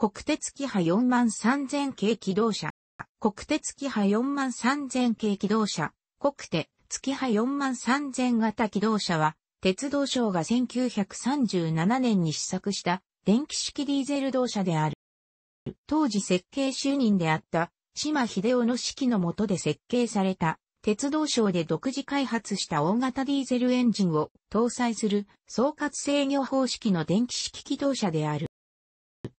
国鉄機派4万3000系機動車。国鉄機派4万3000系機動車。国鉄機派4万3000型機動車は、鉄道省が1937年に試作した電気式ディーゼル動車である。当時設計主任であった島秀夫の指揮の下で設計された鉄道省で独自開発した大型ディーゼルエンジンを搭載する総括制御方式の電気式機動車である。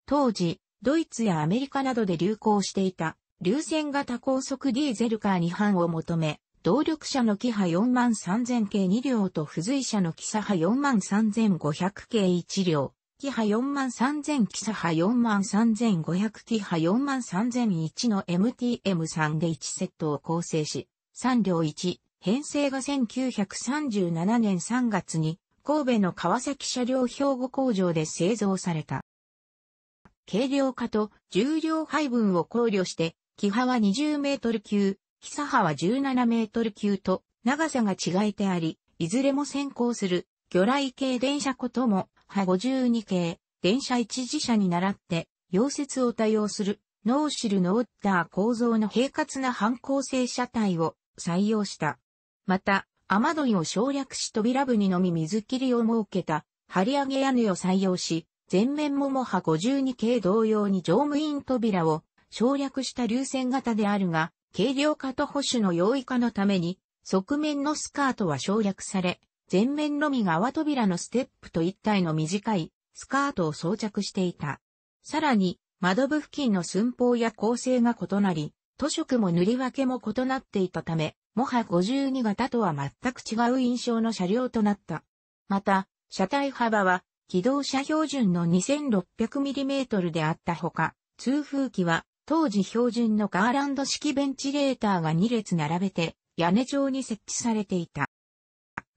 当時、ドイツやアメリカなどで流行していた、流線型高速ディーゼルカーに反を求め、動力車のキハ43000系2両と付随車のキサハ43500系1両、キハ43000キサハ43500キハ43001の MTM3 で1セットを構成し、3両1、編成が1937年3月に神戸の川崎車両兵庫工場で製造された。軽量化と重量配分を考慮して、木派は20メートル級、木佐派は17メートル級と長さが違えてあり、いずれも先行する魚雷系電車ことも、派52系、電車一次車に倣って、溶接を多用する、ノーシルノーッター構造の平滑な反抗性車体を採用した。また、雨どいを省略し扉部にのみ水切りを設けた、張り上げ屋根を採用し、前面ももは52系同様に乗務員扉を省略した流線型であるが、軽量化と保守の容易化のために、側面のスカートは省略され、前面のみが扉のステップと一体の短いスカートを装着していた。さらに、窓部付近の寸法や構成が異なり、塗色も塗り分けも異なっていたため、もは52型とは全く違う印象の車両となった。また、車体幅は機動車標準の 2600mm であったほか、通風機は当時標準のガーランド式ベンチレーターが2列並べて屋根状に設置されていた。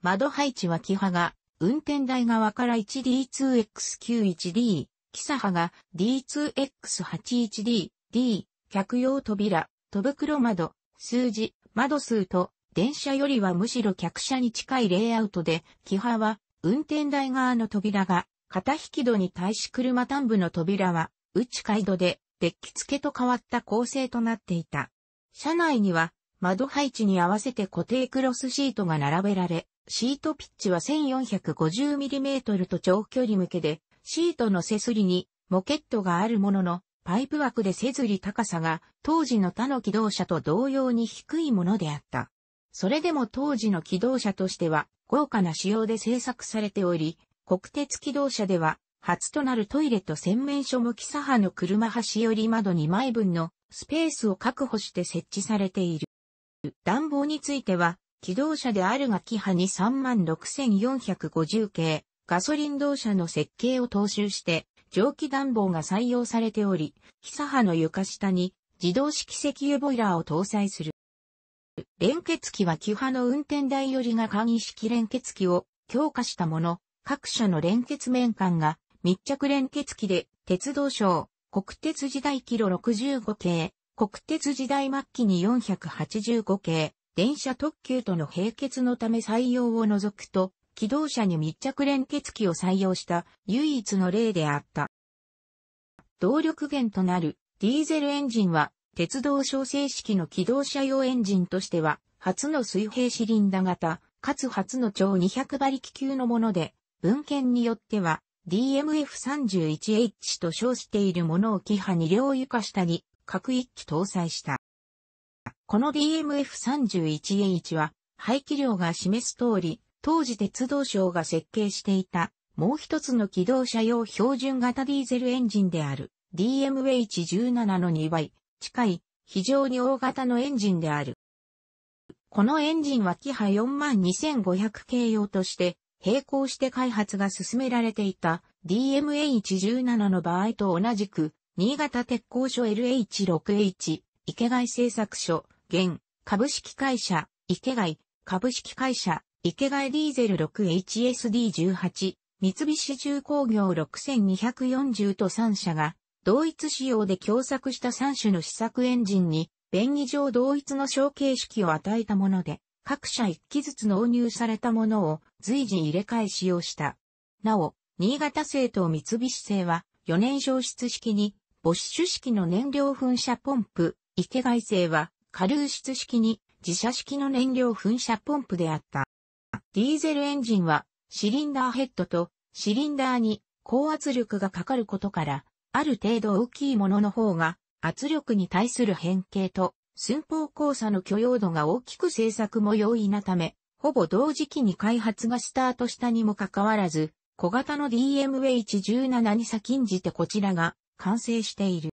窓配置は木ハが運転台側から 1D2X91D、木差ハが D2X81D、D、客用扉、戸袋窓、数字、窓数と電車よりはむしろ客車に近いレイアウトで、木ハは運転台側の扉が片引き戸に対し車端部の扉は内街道でデッキ付けと変わった構成となっていた。車内には窓配置に合わせて固定クロスシートが並べられ、シートピッチは 1450mm と長距離向けで、シートの背すりにモケットがあるものの、パイプ枠で背ずり高さが当時の他の機動車と同様に低いものであった。それでも当時の機動車としては豪華な仕様で製作されており、国鉄機動車では、初となるトイレと洗面所向き左派の車端より窓2枚分のスペースを確保して設置されている。暖房については、機動車であるがキハに36,450系、ガソリン動車の設計を踏襲して、蒸気暖房が採用されており、キサハの床下に自動式石油ボイラーを搭載する。連結機はキハの運転台よりが簡易式連結機を強化したもの、各社の連結面間が密着連結機で鉄道省、国鉄時代キロ65系、国鉄時代末期に485系、電車特急との並結のため採用を除くと、機動車に密着連結機を採用した唯一の例であった。動力源となるディーゼルエンジンは鉄道小正式の機動車用エンジンとしては、初の水平シリンダ型、かつ初の超200馬力級のもので、文献によっては、DMF31H と称しているものをキハ2両床下に、各1機搭載した。この DMF31H は、排気量が示す通り、当時鉄道省が設計していた、もう一つの機動車用標準型ディーゼルエンジンである DMH17 の2倍、近い非常に大型のエンジンである。このエンジンはキハ42500系用として並行して開発が進められていた DMH17 の場合と同じく新潟鉄工所 LH6H 池貝製作所現株式会社池貝株式会社池貝ディーゼル 6HSD18 三菱重工業6240と3社が同一仕様で共作した3種の試作エンジンに、便宜上同一の小形式を与えたもので、各社1機ずつ納入されたものを随時入れ替え使用した。なお、新潟製と三菱製は4年消失式に、ボッシュ式の燃料噴射ポンプ、池外製はルー出式に自社式の燃料噴射ポンプであった。ディーゼルエンジンはシリンダーヘッドとシリンダーに高圧力がかかることからある程度大きいものの方が、圧力に対する変形と、寸法交差の許容度が大きく製作も容易なため、ほぼ同時期に開発がスタートしたにもかかわらず、小型の DMH17 に先んじてこちらが完成している。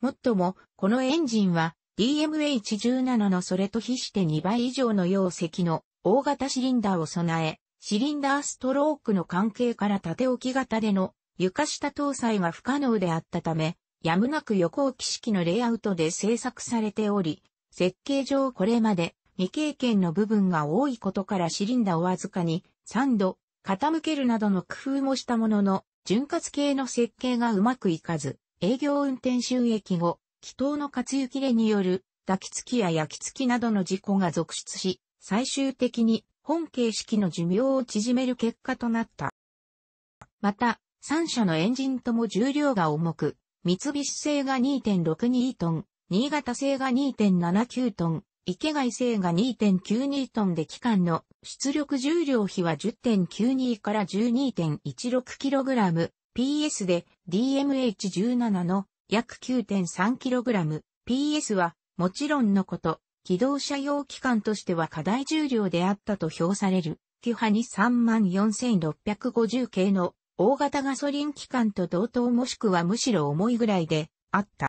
もっとも、このエンジンは DMH17 のそれと比して2倍以上の容積の大型シリンダーを備え、シリンダーストロークの関係から縦置き型での床下搭載が不可能であったため、やむなく横置き式のレイアウトで製作されており、設計上これまで未経験の部分が多いことからシリンダをわずかに3度傾けるなどの工夫もしたものの、潤滑系の設計がうまくいかず、営業運転収益後、気筒の活湯切れによる抱きつきや焼きつきなどの事故が続出し、最終的に本形式の寿命を縮める結果となった。また、3社のエンジンとも重量が重く、三菱製が2.62トン、新潟製が2.79トン、池貝製が2.92トンで機関の出力重量比は10.92から1 2 1 6 p s で DMH17 の約 9.3kg。PS はもちろんのこと、機動車用機関としては過大重量であったと評される、キュハニ34650系の大型ガソリン機関と同等もしくはむしろ重いぐらいであった。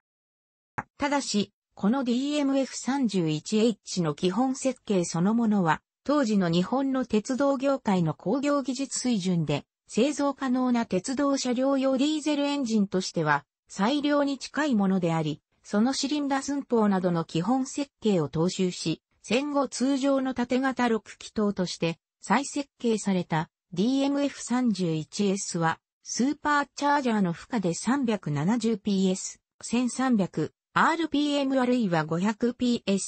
ただし、この DMF31H の基本設計そのものは、当時の日本の鉄道業界の工業技術水準で、製造可能な鉄道車両用ディーゼルエンジンとしては、最良に近いものであり、そのシリンダ寸法などの基本設計を踏襲し、戦後通常の縦型6気筒として再設計された DMF31S は、スーパーチャージャーの負荷で 370PS、1300、RPM あるいは 500PS、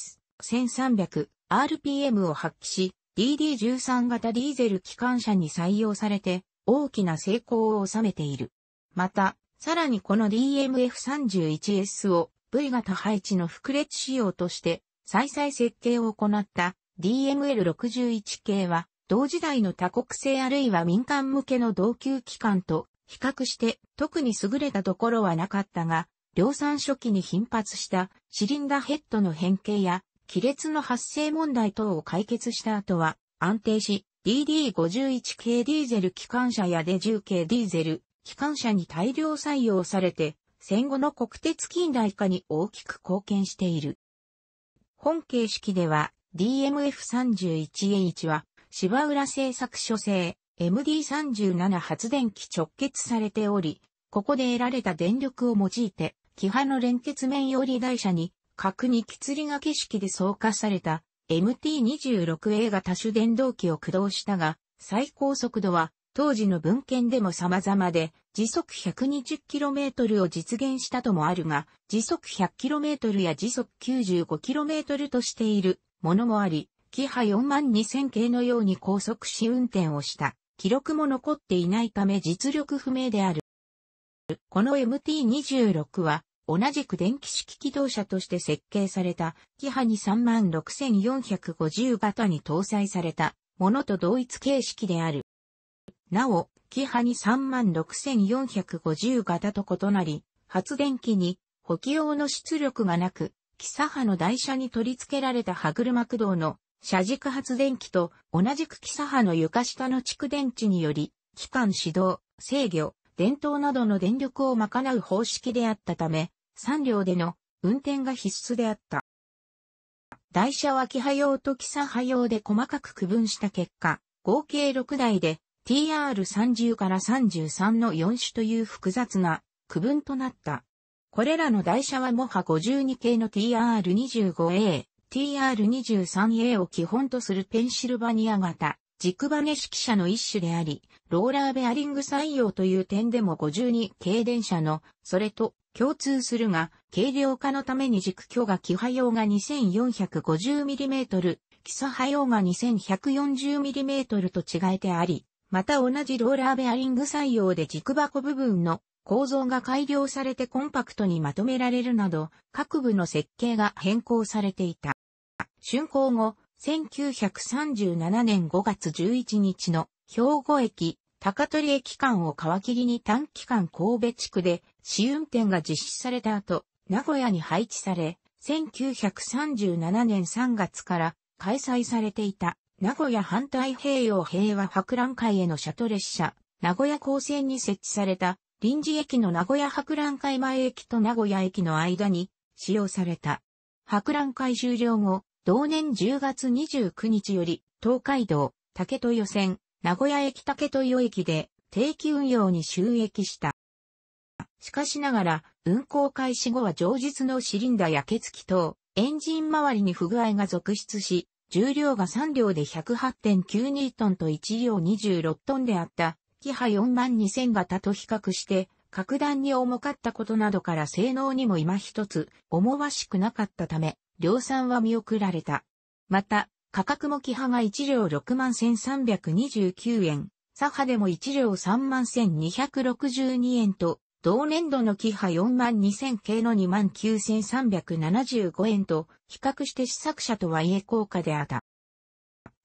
1300、RPM を発揮し、DD13 型ディーゼル機関車に採用されて、大きな成功を収めている。また、さらにこの DMF31S を V 型配置の複列仕様として、再々設計を行った DML61 系は同時代の多国製あるいは民間向けの同級機関と比較して特に優れたところはなかったが、量産初期に頻発したシリンダヘッドの変形や亀裂の発生問題等を解決した後は安定し DD51 系ディーゼル機関車やデ10系ディーゼル機関車に大量採用されて戦後の国鉄近代化に大きく貢献している。本形式では DMF31H は芝浦製作所製 MD37 発電機直結されており、ここで得られた電力を用いて、キハの連結面より台車に、角にきつりが景色で装化された MT26A が多種電動機を駆動したが、最高速度は当時の文献でも様々で、時速 120km を実現したともあるが、時速 100km や時速 95km としているものもあり、キハ4万2000系のように高速試運転をした記録も残っていないため実力不明である。この MT26 は同じく電気式機動車として設計されたキハに36450型に搭載されたものと同一形式である。なお、キハに36450型と異なり、発電機に補給用の出力がなく、キサハの台車に取り付けられた歯車駆動の車軸発電機と同じく基サ波の床下の蓄電池により、機関指導、制御、電灯などの電力を賄う方式であったため、3両での運転が必須であった。台車はキハ用とキサハ用で細かく区分した結果、合計6台で TR30 から33の4種という複雑な区分となった。これらの台車はモハ52系の TR25A、TR23A を基本とするペンシルバニア型、軸バネ式車の一種であり、ローラーベアリング採用という点でも52軽電車の、それと共通するが、軽量化のために軸距が基波用が 2450mm、基礎波用が 2140mm と違えてあり、また同じローラーベアリング採用で軸箱部分の構造が改良されてコンパクトにまとめられるなど、各部の設計が変更されていた。竣工後、1937年5月11日の兵庫駅、高取駅間を皮切りに短期間神戸地区で試運転が実施された後、名古屋に配置され、1937年3月から開催されていた名古屋反対平洋平和博覧会へのシャト列車、名古屋高線に設置された臨時駅の名古屋博覧会前駅と名古屋駅の間に使用された。博覧会終了後、同年10月29日より、東海道、竹豊線、名古屋駅竹豊駅で定期運用に収益した。しかしながら、運行開始後は常日のシリンダやケツキ等、エンジン周りに不具合が続出し、重量が3両で108.92トンと1両26トンであったキハ4万2000型と比較して、格段に重かったことなどから性能にも今一つ思わしくなかったため、量産は見送られた。また、価格もキハが1両61,329円、サハでも1両31,262円と、同年度のキハ42,000系の29,375円と、比較して試作車とはいえ高価であった。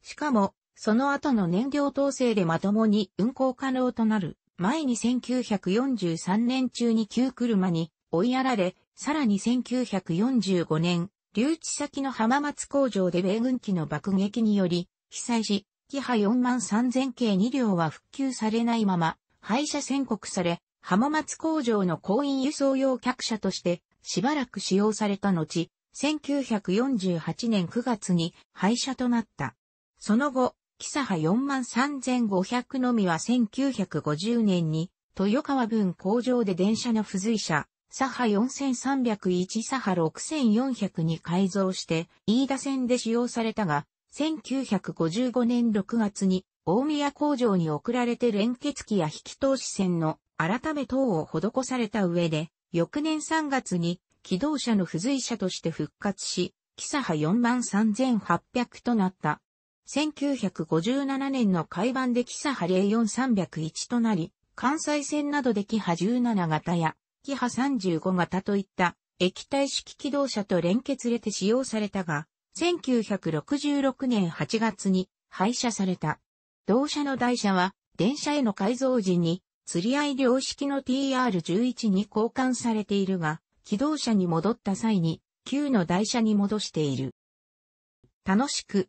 しかも、その後の燃料統制でまともに運行可能となる前に1943年中に旧車に追いやられ、さらに1945年、留置先の浜松工場で米軍機の爆撃により、被災し、キハ4万3000系2両は復旧されないまま、廃車宣告され、浜松工場の工員輸送用客車として、しばらく使用された後、1948年9月に廃車となった。その後、キサハ43500のみは1950年に、豊川分工場で電車の付随車、サハ4301サハ6400に改造して、飯田線で使用されたが、1955年6月に、大宮工場に送られて連結機や引き通し線の改め等を施された上で、翌年3月に、機動車の付随車として復活し、キサハ43800となった。1957年の海版でキサハ04301となり、関西線などでキハ17型やキハ35型といった液体式機動車と連結れて使用されたが、1966年8月に廃車された。同社の台車は電車への改造時に釣り合い量式の TR11 に交換されているが、機動車に戻った際に旧の台車に戻している。楽しく